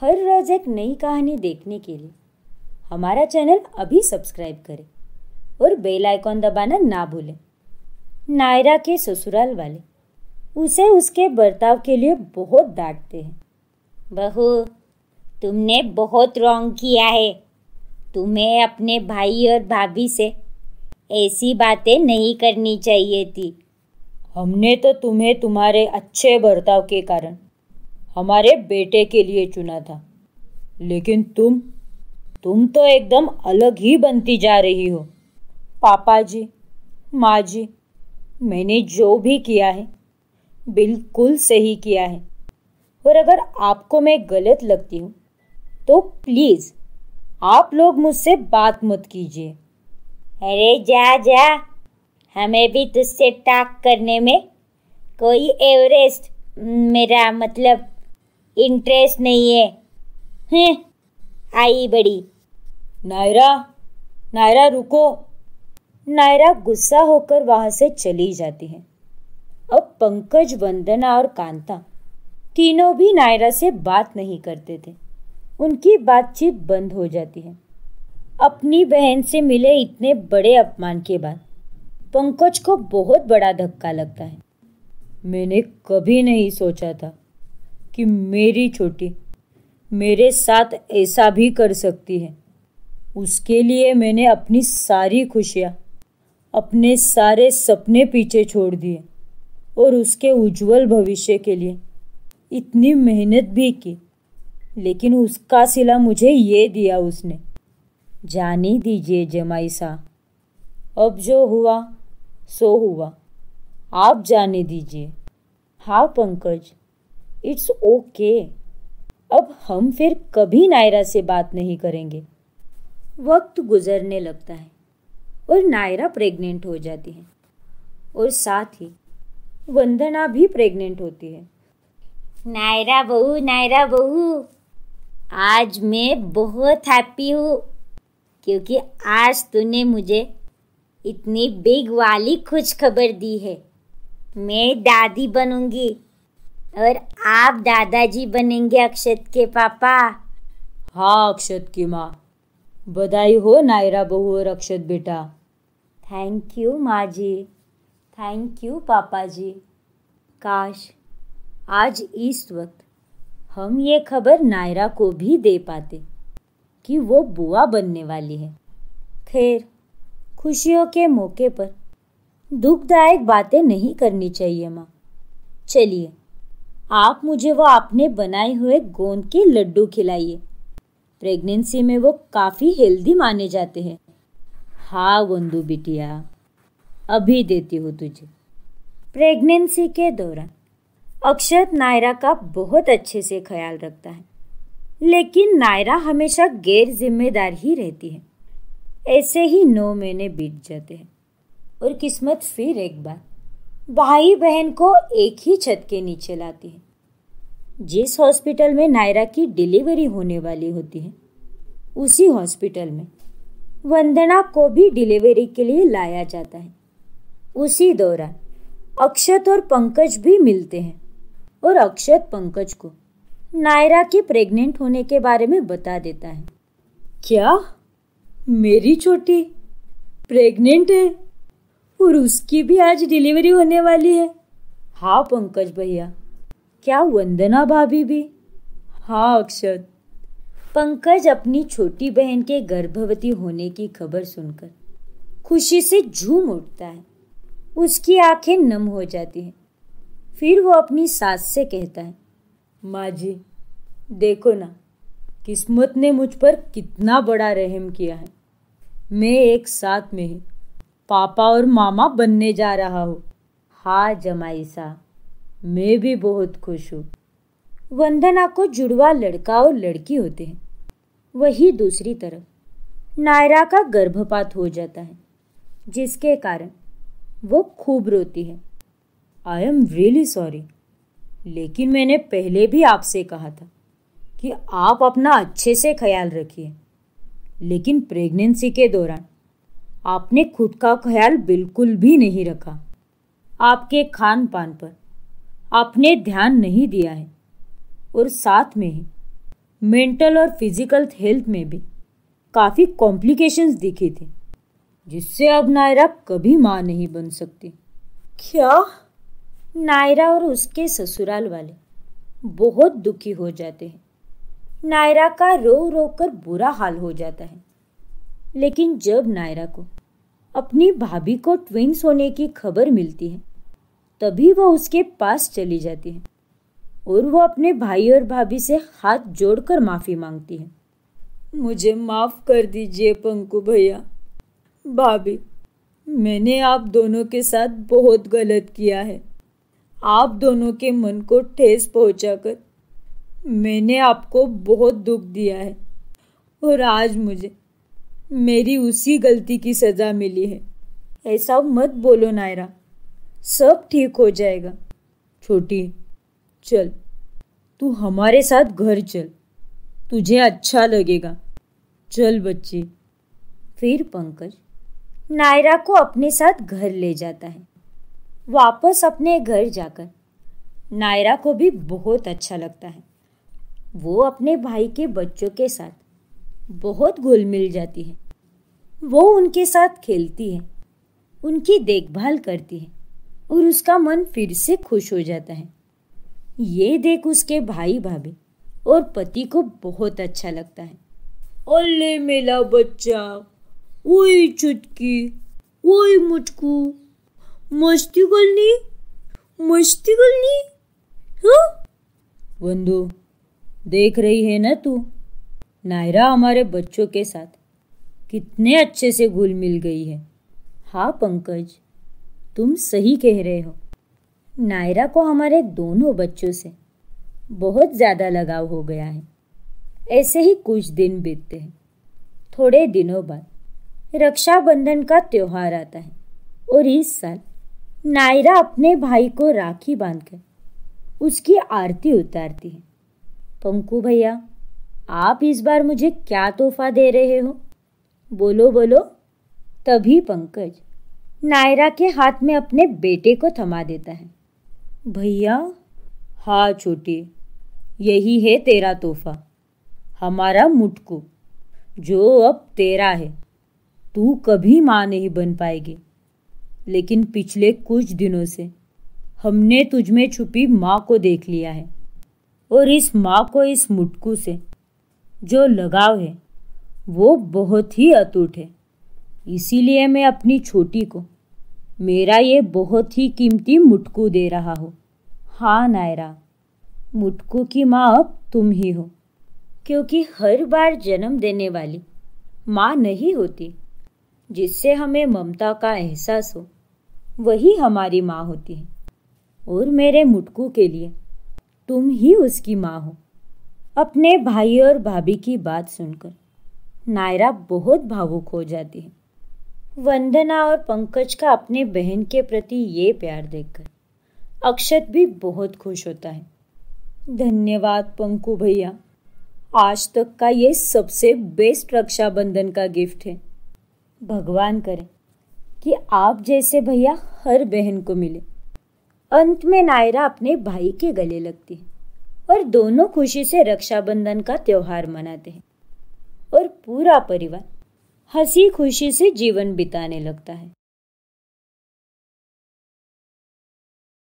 हर रोज़ एक नई कहानी देखने के लिए हमारा चैनल अभी सब्सक्राइब करें और बेल आइकॉन दबाना ना भूलें नायरा के ससुराल वाले उसे उसके बर्ताव के लिए बहुत डांटते हैं बहू तुमने बहुत रॉन्ग किया है तुम्हें अपने भाई और भाभी से ऐसी बातें नहीं करनी चाहिए थी हमने तो तुम्हें तुम्हारे अच्छे बर्ताव के कारण हमारे बेटे के लिए चुना था लेकिन तुम तुम तो एकदम अलग ही बनती जा रही हो पापा जी माँ जी मैंने जो भी किया है बिल्कुल सही किया है और अगर आपको मैं गलत लगती हूँ तो प्लीज़ आप लोग मुझसे बात मत कीजिए अरे जा जा हमें भी तुझसे टाक करने में कोई एवरेस्ट मेरा मतलब इंटरेस्ट नहीं है हैं आई बड़ी नायरा नायरा रुको नायरा गुस्सा होकर वहाँ से चली जाती है अब पंकज वंदना और कांता तीनों भी नायरा से बात नहीं करते थे उनकी बातचीत बंद हो जाती है अपनी बहन से मिले इतने बड़े अपमान के बाद पंकज को बहुत बड़ा धक्का लगता है मैंने कभी नहीं सोचा था कि मेरी छोटी मेरे साथ ऐसा भी कर सकती है उसके लिए मैंने अपनी सारी खुशियाँ अपने सारे सपने पीछे छोड़ दिए और उसके उज्जवल भविष्य के लिए इतनी मेहनत भी की लेकिन उसका सिला मुझे ये दिया उसने जाने दीजिए जमाई सा अब जो हुआ सो हुआ आप जाने दीजिए हाँ पंकज इट्स ओके okay. अब हम फिर कभी नायरा से बात नहीं करेंगे वक्त गुजरने लगता है और नायरा प्रेग्नेंट हो जाती है और साथ ही वंदना भी प्रेग्नेंट होती है नायरा बहू नायरा बहू आज मैं बहुत हैप्पी हूँ क्योंकि आज तूने मुझे इतनी बिग वाली खुशखबर दी है मैं दादी बनूंगी और आप दादाजी बनेंगे अक्षत के पापा हाँ अक्षत की माँ बधाई हो नायरा बहू और अक्षत बेटा थैंक यू माँ जी थैंक यू पापा जी काश आज इस वक्त हम ये खबर नायरा को भी दे पाते कि वो बुआ बनने वाली है खैर खुशियों के मौके पर दुखदायक बातें नहीं करनी चाहिए माँ चलिए आप मुझे वो आपने बनाए हुए गोंद के लड्डू खिलाइए प्रेगनेंसी में वो काफ़ी हेल्दी माने जाते हैं हाँ गोंदू बिटिया अभी देती हूँ तुझे प्रेगनेंसी के दौरान अक्षत नायरा का बहुत अच्छे से ख्याल रखता है लेकिन नायरा हमेशा गैर जिम्मेदार ही रहती है ऐसे ही नौ महीने बीत जाते हैं और किस्मत फिर एक बार भाई बहन को एक ही छत के नीचे लाती है जिस हॉस्पिटल में नायरा की डिलीवरी होने वाली होती है उसी हॉस्पिटल में वंदना को भी डिलीवरी के लिए लाया जाता है उसी दौरान अक्षत और पंकज भी मिलते हैं और अक्षत पंकज को नायरा के प्रेग्नेंट होने के बारे में बता देता है क्या मेरी छोटी प्रेग्नेंट है और उसकी भी आज डिलीवरी होने वाली है हाँ पंकज भैया क्या वंदना भाभी भी हाँ अक्षत पंकज अपनी छोटी बहन के गर्भवती होने की खबर सुनकर खुशी से झूम उठता है उसकी आंखें नम हो जाती हैं फिर वो अपनी सास से कहता है माँ जी देखो ना किस्मत ने मुझ पर कितना बड़ा रहम किया है मैं एक साथ में ही पापा और मामा बनने जा रहा हूँ हाँ जमाइसा मैं भी बहुत खुश हूँ वंदना को जुड़वा लड़का और लड़की होते हैं वही दूसरी तरफ नायरा का गर्भपात हो जाता है जिसके कारण वो खूब रोती है आई एम रियली सॉरी लेकिन मैंने पहले भी आपसे कहा था कि आप अपना अच्छे से ख्याल रखिए लेकिन प्रेगनेंसी के दौरान आपने खुद का ख्याल बिल्कुल भी नहीं रखा आपके खान पान पर आपने ध्यान नहीं दिया है और साथ में ही मेंटल और फिजिकल हेल्थ में भी काफ़ी कॉम्प्लिकेशंस दिखे थे जिससे अब नायरा कभी माँ नहीं बन सकती क्या नायरा और उसके ससुराल वाले बहुत दुखी हो जाते हैं नायरा का रो रो कर बुरा हाल हो जाता है लेकिन जब नायरा को अपनी भाभी को ट्विंस होने की खबर मिलती है तभी वो उसके पास चली जाती है और वो अपने भाई और भाभी से हाथ जोड़कर माफ़ी मांगती है मुझे माफ़ कर दीजिए पंकु भैया भाभी मैंने आप दोनों के साथ बहुत गलत किया है आप दोनों के मन को ठेस पहुंचाकर मैंने आपको बहुत दुख दिया है और आज मुझे मेरी उसी गलती की सज़ा मिली है ऐसा मत बोलो नायरा सब ठीक हो जाएगा छोटी चल तू हमारे साथ घर चल तुझे अच्छा लगेगा चल बच्ची फिर पंकज नायरा को अपने साथ घर ले जाता है वापस अपने घर जाकर नायरा को भी बहुत अच्छा लगता है वो अपने भाई के बच्चों के साथ बहुत घुल मिल जाती है वो उनके साथ खेलती है उनकी देखभाल करती है और उसका मन फिर से खुश हो जाता है ये देख उसके भाई भाभी और पति को बहुत अच्छा लगता है अल्ले मेला बच्चा वही चुटकी वही मुटकू मस्ती करनी मस्ती करनी हाँ बंधु देख रही है ना तू नायरा हमारे बच्चों के साथ कितने अच्छे से घुल मिल गई है हाँ पंकज तुम सही कह रहे हो नायरा को हमारे दोनों बच्चों से बहुत ज़्यादा लगाव हो गया है ऐसे ही कुछ दिन बीतते हैं थोड़े दिनों बाद रक्षाबंधन का त्यौहार आता है और इस साल नायरा अपने भाई को राखी बांधकर उसकी आरती उतारती है पंकु भैया आप इस बार मुझे क्या तोहफा दे रहे हो बोलो बोलो तभी पंकज नायरा के हाथ में अपने बेटे को थमा देता है भैया हाँ छोटी यही है तेरा तोहफा हमारा मुटकू जो अब तेरा है तू कभी माँ नहीं बन पाएगी लेकिन पिछले कुछ दिनों से हमने तुझमें छुपी माँ को देख लिया है और इस माँ को इस मुटकू से जो लगाव है वो बहुत ही अतूट है इसीलिए मैं अपनी छोटी को मेरा ये बहुत ही कीमती मुटकू दे रहा हो हाँ नायरा मुटकू की माँ अब तुम ही हो क्योंकि हर बार जन्म देने वाली माँ नहीं होती जिससे हमें ममता का एहसास हो वही हमारी माँ होती है और मेरे मुटकू के लिए तुम ही उसकी माँ हो अपने भाई और भाभी की बात सुनकर नायरा बहुत भावुक हो जाती है वंदना और पंकज का अपने बहन के प्रति ये प्यार देखकर अक्षत भी बहुत खुश होता है धन्यवाद पंकु भैया आज तक का ये सबसे बेस्ट रक्षाबंधन का गिफ्ट है भगवान करे कि आप जैसे भैया हर बहन को मिले अंत में नायरा अपने भाई के गले लगती है और दोनों खुशी से रक्षाबंधन का त्यौहार मनाते हैं और पूरा परिवार हंसी खुशी से जीवन बिताने लगता है